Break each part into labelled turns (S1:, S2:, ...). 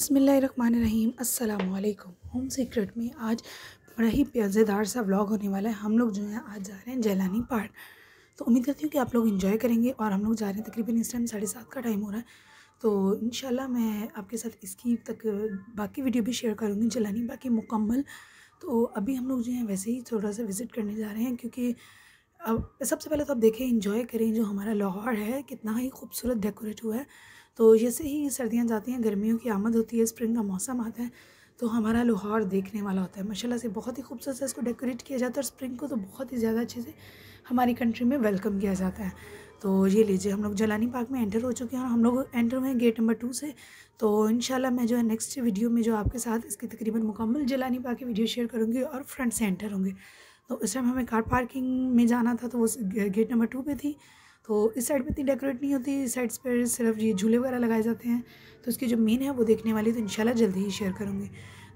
S1: बसमीम् अल्लाम home secret में आज बड़ा ही प्याजेदार सा व्लॉग होने वाला है हम लोग जो है आज जा रहे हैं जैलानी पार्क तो उम्मीद करती हूँ कि आप लोग इन्जॉय करेंगे और हम लोग जा रहे हैं तकरीबन इस टाइम साढ़े सात का टाइम हो रहा है तो इन मैं आपके साथ इसकी तक बाकी वीडियो भी शेयर करूँगी जलानी बाकी मुकम्मल तो अभी हम लोग जो है वैसे ही थोड़ा सा विज़िट करने जा रहे हैं क्योंकि अब सबसे पहले तो आप देखें इन्जॉय करें जो हमारा लाहौर है कितना ही खूबसूरत डेकोरेट हुआ है तो जैसे ही सर्दियाँ जाती हैं गर्मियों की आमद होती है स्प्रिंग का मौसम आता है तो हमारा लोहार देखने वाला होता है माशाल्लाह से बहुत ही खूबसूरत से इसको डेकोरेट किया जाता है और स्प्रिंग को तो बहुत ही ज़्यादा अच्छे से हमारी कंट्री में वेलकम किया जाता है तो ये लीजिए हम लोग जलानी पार्क में एंटर हो चुके हैं और हम लोग एंटर हुए हैं गेट नंबर टू से तो इन मैं जो है नेक्स्ट वीडियो में जो आपके साथ इसकी तकरीबन मुकम्मल जलानी पार्क की वीडियो शेयर करूँगी और फ्रंट से एंटर होंगे तो इस टाइम हमें कार पार्किंग में जाना था तो वो गेट नंबर टू पर थी तो इस साइड पे इतनी डेकोरेट नहीं होती इस साइड्स पर सिर्फ ये झूले वगैरह लगाए जाते हैं तो उसकी जो मेन है वो देखने वाली तो इनशाला जल्दी ही शेयर करूँगी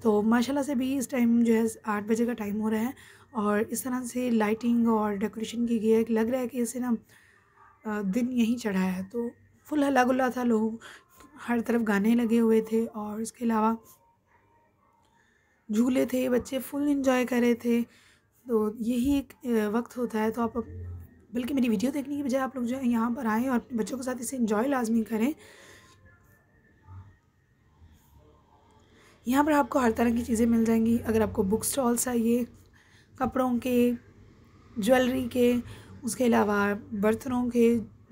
S1: तो माशाला से भी इस टाइम जो है आठ बजे का टाइम हो रहा है और इस तरह से लाइटिंग और डेकोरेशन की गई है लग रहा है कि इसे ना दिन यहीं चढ़ा है तो फुल हल्ला गुल्ला था लोग हर तरफ गाने लगे हुए थे और इसके अलावा झूले थे बच्चे फुल इंजॉय कर रहे थे तो यही एक वक्त होता है तो आप बल्कि मेरी वीडियो देखने की बजाय आप लोग जो है यहाँ पर आएँ और अपने बच्चों के साथ इसे इन्जॉय लाजमी करें यहाँ पर आपको हर तरह की चीज़ें मिल जाएंगी अगर आपको बुक स्टॉल चाहिए कपड़ों के ज्वेलरी के उसके अलावा बर्तनों के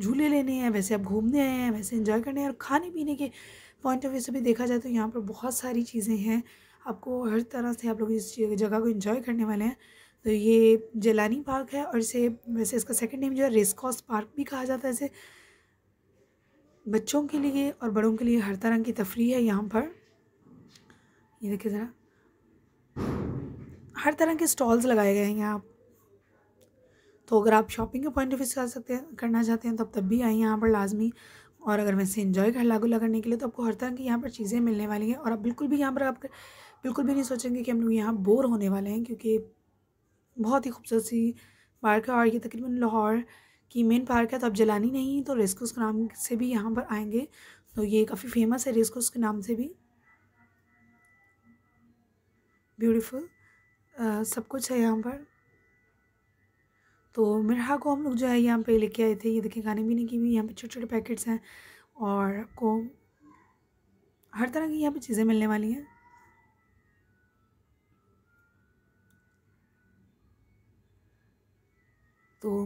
S1: झूले लेने हैं वैसे आप घूमने आए हैं वैसे इन्जॉय करने हैं और खाने पीने के पॉइंट ऑफ व्यू से भी देखा जाए तो यहाँ पर बहुत सारी चीज़ें हैं आपको हर तरह से आप लोग इस जगह को इन्जॉय करने वाले हैं तो ये जलानी पार्क है और इसे वैसे इसका सेकंड नेम जो है रेसकॉस पार्क भी कहा जाता है इसे बच्चों के लिए और बड़ों के लिए हर तरह की तफरी है यहाँ पर ये देखिए ज़रा हर तरह के स्टॉल्स लगाए गए हैं यहाँ तो अगर आप शॉपिंग के पॉइंट ऑफ व्यू से आ सकते हैं करना चाहते हैं तो तब तब भी आए यहाँ पर लाजमी और अगर वैसे इन्जॉय कर लागू करने के लिए तो आपको हर तरह की यहाँ पर चीज़ें मिलने वाली हैं और आप बिल्कुल भी यहाँ पर आप बिल्कुल भी नहीं सोचेंगे कि हम लोग यहाँ बोर होने वाले हैं क्योंकि बहुत ही खूबसूरत सी पार्क है और ये तकरीबन लाहौर की मेन पार्क है तो अब जलानी नहीं तो रेस्कोस के नाम से भी यहाँ पर आएंगे तो ये काफ़ी फेमस है रेस्कोस के नाम से भी ब्यूटीफुल सब कुछ है यहाँ पर तो मिर्हा को हम लोग जो है यहाँ पे लेके आए थे ये देखिए खाने पीने की भी यहाँ पे छोटे छोटे पैकेट्स हैं और आपको हर तरह की यहाँ पे चीज़ें मिलने वाली हैं तो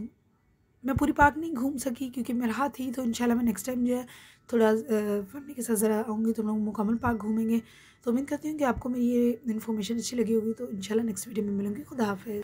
S1: मैं पूरी पार्क नहीं घूम सकी क्योंकि मैं रहा थी तो इंशाल्लाह मैं नेक्स्ट टाइम जो है थोड़ा फैमिली के साथ ज़रा आऊँगी तो हम लोग मुकम्मल पार्क घूमेंगे तो उम्मीद करती हूँ कि आपको मेरी ये इन्फॉर्मेशन अच्छी लगी होगी तो इंशाल्लाह नेक्स्ट वीडियो में मिलूँगी खुदा हाफिज़